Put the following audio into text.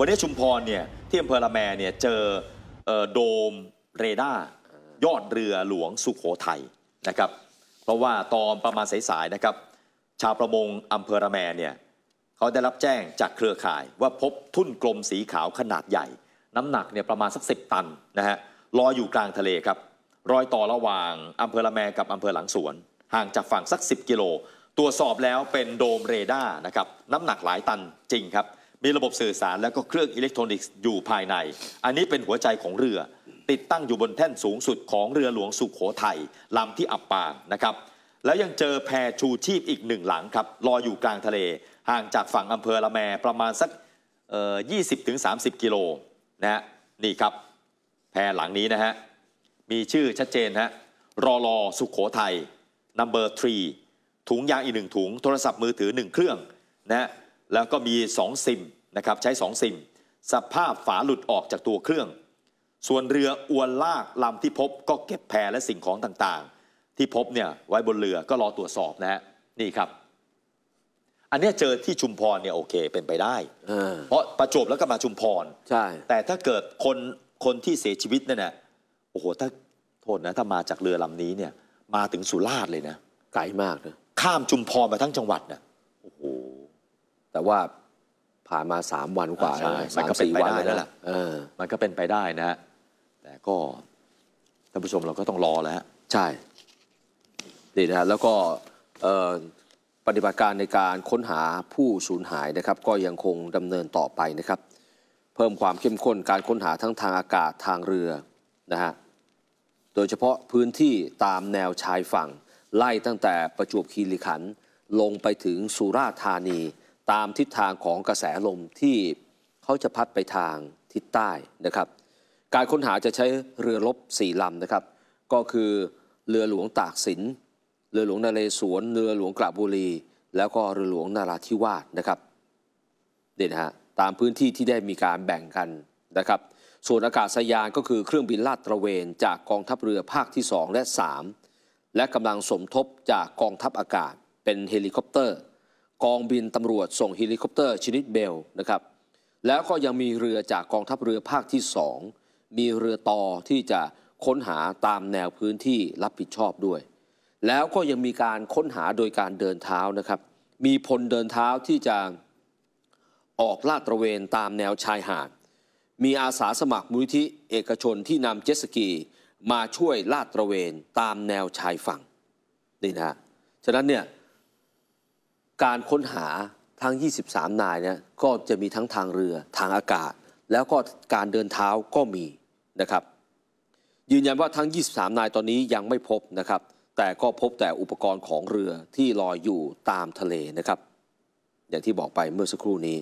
วันนี้ชุมพรเนี่ยที่อำเภอละแมเนี่ยเจอโดมเรดาร์ยอดเรือหลวงสุขโขทัยนะครับ เพราะว่าตอนประมาณสายๆนะครับ ชาวประมงอำเภอละแมเนี่ยเขาได้รับแจ้งจากเครือข่าย ว่าพบทุ่นกลมสีขาวขนาดใหญ่ น้ำหนักเนี่ยประมาณสักสิบตันนะฮะลอยอยู่กลางทะเลครับรอยต่อระหว่างอำเภอละแมกับอำเภอหลังสวน ห่างจากฝั่งสัก 10กิโลตรวจสอบแล้วเป็นโดมเรดาร์นะครับน้ำหนักหลายตันจริงครับมีระบบสื่อสารแล้วก็เครื่องอิเล็กทรอนิกส์อยู่ภายใน อันนี้เป็นหัวใจของเรือ ติดตั้งอยู่บนแท่นสูงสุดของเรือหลวงสุขโขทัยลำที่อับปางนะครับ แล้วยังเจอแพชูชีพอีกหนึ่งหลังครับ ลอยอยู่กลางทะเลห่างจากฝั่งอำเภอละแมประมาณสักยี่สิบถึงสามสิบกิโลนะฮะนี่ครับแพหลังนี้นะฮะมีชื่อชัดเจนฮะรอรอสุขโขทัยัม n u m b e ทรีถุงยางอีกหนึ่งถุงโทรศัพท์มือถือหนึ่งเครื่องนะฮะแล้วก็มี2ซิมนะครับใช้2ซิม สภาพฝาหลุดออกจากตัวเครื่อง ส่วนเรืออวนลากลำที่พบก็เก็บแพและสิ่งของต่างๆ ที่พบเนี่ยไว้บนเรือก็รอตรวจสอบนะฮะนี่ครับ อันนี้เจอที่ชุมพรเนี่ยโอเคเป็นไปได้เพราะประจบแล้วก็มาชุมพรใช่แต่ถ้าเกิดคนคนที่เสียชีวิตเนี่ยนะโอ้โหถ้าโทษนะถ้ามาจากเรือลำนี้เนี่ยมาถึงสุราษฎร์เลยนะไกลมากนะข้ามชุมพรมาทั้งจังหวัดนะแต่ว่าผ่านมาสามวันกว่าแล้วสามสี่วันแล้วล่ะมันก็เป็นไปได้นะฮะแต่ก็ท่านผู้ชมเราก็ต้องรอแล้ว ใช่ ดีนะฮะแล้วก็ปฏิบัติการในการค้นหาผู้สูญหายนะครับ ก็ยังคงดำเนินต่อไปนะครับ เพิ่มความเข้มข้นการค้นหาทั้งทางอากาศทางเรือนะฮะโดยเฉพาะพื้นที่ตามแนวชายฝั่ง ไล่ตั้งแต่ประจวบคีรีขันธ์ลงไปถึงสุราษฎร์ธานีตามทิศทางของกระแสลมที่เขาจะพัดไปทางทิศใต้นะครับ การค้นหาจะใช้เรือรบสี่ลำนะครับ ก็คือเรือหลวงตากสิน เรือหลวงนาเลสวนเรือหลวงกระบุรี แล้วก็เรือหลวงนาราธิวาสนะครับเด่นฮะตามพื้นที่ที่ได้มีการแบ่งกันนะครับส่วนอากาศยานก็คือเครื่องบินลาดตระเวนจากกองทัพเรือภาคที่ 2 และ 3 และกำลังสมทบจากกองทัพอากาศ เป็นเฮลิคอปเตอร์กองบินตำรวจส่งเฮลิคอปเตอร์ชนิดเบลนะครับแล้วก็ยังมีเรือจากกองทัพเรือภาคที่สองมีเรือต่อที่จะค้นหาตามแนวพื้นที่รับผิดชอบด้วย แล้วก็ยังมีการค้นหาโดยการเดินเท้านะครับ มีพลเดินเท้าที่จะออกลาดตระเวนตามแนวชายหาด มีอาสาสมัครมูลที่เอกชนที่นำเจ็ตสกีมาช่วยลาดตระเวนตามแนวชายฝั่งนี่นะฉะนั้นเนี่ยการค้นหาทั้ง 23 นายเนี่ยก็จะมีทั้งทางเรือทางอากาศ แล้วก็การเดินเท้าก็มีนะครับ ยืนยันว่าทั้ง 23 นายตอนนี้ยังไม่พบนะครับ แต่ก็พบแต่อุปกรณ์ของเรือที่ลอยอยู่ตามทะเลนะครับ อย่างที่บอกไปเมื่อสักครู่นี้